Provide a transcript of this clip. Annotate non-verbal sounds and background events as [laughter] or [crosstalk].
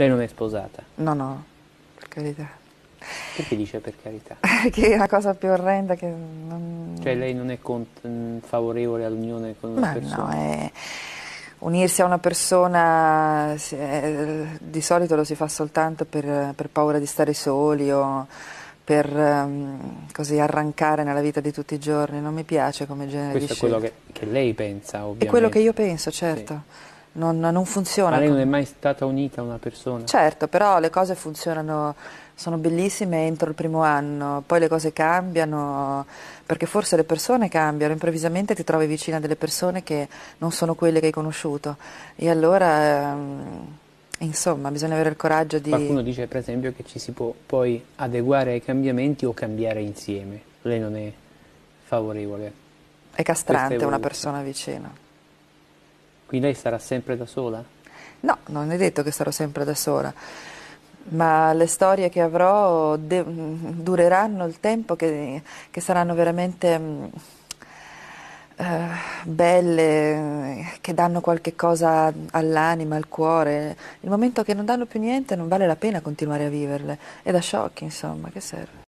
Lei non è sposata? No, no, per carità. Perché dice per carità? [laughs] che è la cosa più orrenda che... Non... Cioè lei non è favorevole all'unione con una Ma persona? no, è... Unirsi a una persona eh, di solito lo si fa soltanto per, per paura di stare soli o per um, così arrancare nella vita di tutti i giorni, non mi piace come genere Questo di scelta. Questo è quello che, che, lei pensa, ovviamente. È quello che io penso, certo. Sì non, non funziona. Ma lei non è mai stata unita a una persona? Certo, però le cose funzionano, sono bellissime entro il primo anno, poi le cose cambiano, perché forse le persone cambiano, improvvisamente ti trovi vicina a delle persone che non sono quelle che hai conosciuto e allora... Ehm, insomma, bisogna avere il coraggio di... Qualcuno dice per esempio che ci si può poi adeguare ai cambiamenti o cambiare insieme. Lei non è favorevole. È castrante è una persona vicina. Quindi lei sarà sempre da sola? No, non è detto che sarò sempre da sola, ma le storie che avrò dureranno il tempo che, che saranno veramente mh, mm, eh, uh, belle, che danno qualche cosa all'anima, al cuore. Il momento che non danno più niente non vale la pena continuare a viverle. È da sciocchi, insomma, che serve?